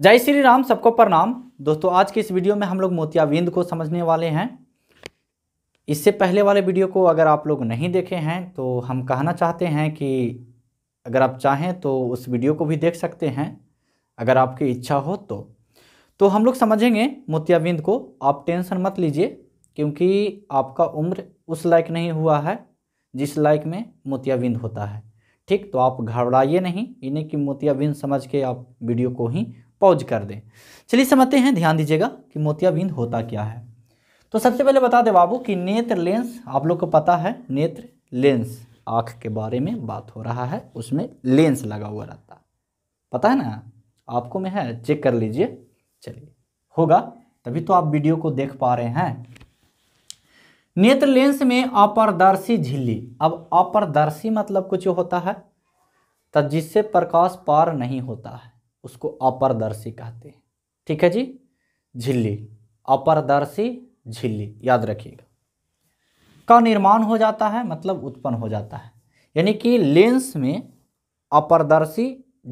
जय श्री राम सबको प्रणाम दोस्तों आज के इस वीडियो में हम लोग मोतियाबिंद को समझने वाले हैं इससे पहले वाले वीडियो को अगर आप लोग नहीं देखे हैं तो हम कहना चाहते हैं कि अगर आप चाहें तो उस वीडियो को भी देख सकते हैं अगर आपकी इच्छा हो तो तो हम लोग समझेंगे मोतियाबिंद को आप टेंशन मत लीजिए क्योंकि आपका उम्र उस लायक नहीं हुआ है जिस लायक में मोतियाबिंद होता है ठीक तो आप घबराइए नहीं इन्हें कि मोतियाबिंद समझ के आप वीडियो को ही पॉज कर दें चलिए समझते हैं ध्यान दीजिएगा कि मोतियाबिंद होता क्या है तो सबसे पहले बता दें बाबू कि नेत्र लेंस आप लोग को पता है नेत्र लेंस आँख के बारे में बात हो रहा है उसमें लेंस लगा हुआ रहता पता है ना आपको मैं है चेक कर लीजिए चलिए होगा तभी तो आप वीडियो को देख पा रहे हैं नेत्र लेंस में अपारदर्शी झिल्ली अब अपारदर्शी मतलब कुछ होता है तो जिससे प्रकाश पार नहीं होता है उसको अपरदर्शी कहते हैं ठीक है जी झिल्ली अपरदर्शी झिल्ली याद रखिएगा का निर्माण हो जाता है मतलब उत्पन्न हो जाता है यानी कि लेंस में अपरदर्शी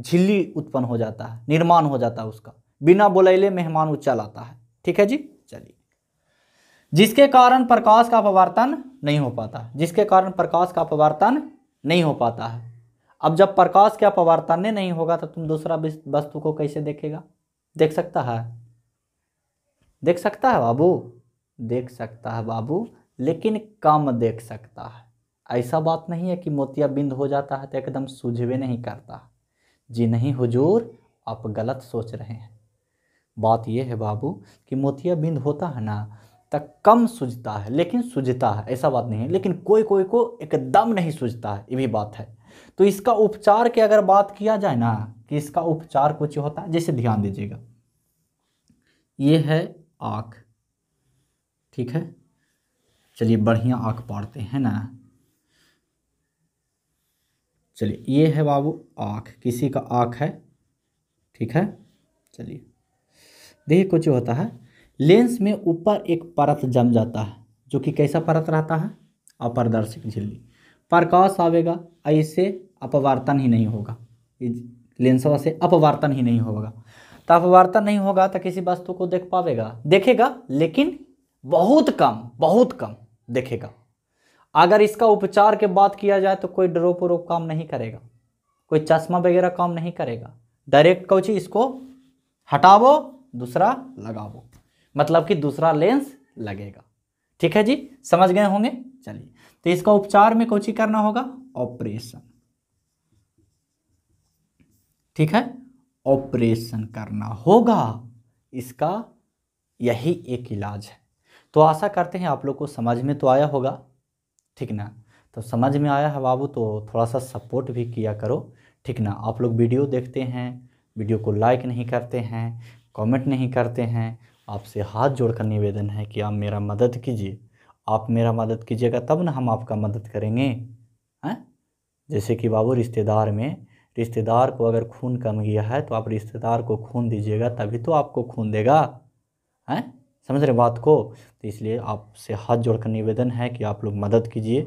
झिल्ली उत्पन्न हो जाता है निर्माण हो जाता है उसका बिना बुलैले मेहमान उच्चा लाता है ठीक है जी चलिए जिसके कारण प्रकाश का अपवर्तन नहीं हो पाता जिसके कारण प्रकाश का अपवर्तन नहीं हो पाता है अब जब प्रकाश के अपवर्तन नहीं होगा तो तुम दूसरा वस्तु को कैसे देखेगा देख सकता है देख सकता है बाबू देख सकता है बाबू लेकिन कम देख सकता है ऐसा बात नहीं है कि मोतियाबिंद हो जाता है तो एकदम सूझवे नहीं करता जी नहीं हुजूर आप गलत सोच रहे हैं बात यह है बाबू कि मोतियाबिंद होता है ना तो कम सूझता है लेकिन सूझता है ऐसा बात नहीं है लेकिन कोई कोई को एकदम नहीं सूझता है ये भी बात है तो इसका उपचार की अगर बात किया जाए ना कि इसका उपचार कुछ होता है जैसे ध्यान दीजिएगा ये है आँख ठीक है चलिए बढ़िया आँख पाड़ते हैं ना चलिए ये है बाबू आँख किसी का आँख है ठीक है चलिए देखिए कुछ होता है लेंस में ऊपर एक परत जम जाता है जो कि कैसा परत रहता है अपारदर्शक झिल्ली प्रकाश आवेगा ऐसे अपवर्तन ही नहीं होगा लेंसवा से अपवर्तन ही नहीं होगा तो अपवर्तन नहीं होगा तो किसी वस्तु को देख पाएगा देखेगा लेकिन बहुत कम बहुत कम देखेगा अगर इसका उपचार के बात किया जाए तो कोई ड्रोप व्रोप काम नहीं करेगा कोई चश्मा वगैरह काम नहीं करेगा डायरेक्ट कोची इसको हटावो दूसरा लगावो मतलब कि दूसरा लेंस लगेगा ठीक है जी समझ गए होंगे चलिए तो इसका उपचार में कोची करना होगा ऑपरेशन ठीक है ऑपरेशन करना होगा इसका यही एक इलाज है तो आशा करते हैं आप लोग को समझ में तो आया होगा ठीक ना तो समझ में आया है बाबू तो थोड़ा सा सपोर्ट भी किया करो ठीक ना आप लोग वीडियो देखते हैं वीडियो को लाइक नहीं करते हैं कमेंट नहीं करते हैं आपसे हाथ जोड़कर निवेदन है कि आप मेरा मदद कीजिए आप मेरा मदद कीजिएगा तब ना हम आपका मदद करेंगे हैं हाँ? जैसे कि बाबू रिश्तेदार में रिश्तेदार को अगर खून कम गया है तो आप रिश्तेदार को खून दीजिएगा तभी तो आपको खून देगा हैं हाँ? समझ रहे बात को तो इसलिए आपसे हाथ जोड़कर निवेदन है कि आप लोग मदद कीजिए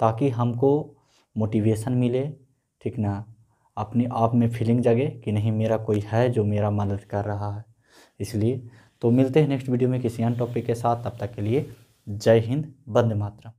ताकि हमको मोटिवेशन मिले ठीक ना अपने आप में फीलिंग जगे कि नहीं मेरा कोई है जो मेरा मदद कर रहा है इसलिए तो मिलते हैं नेक्स्ट वीडियो में किसी अन्य टॉपिक के साथ तब तक के लिए जय हिंद बंद मातरम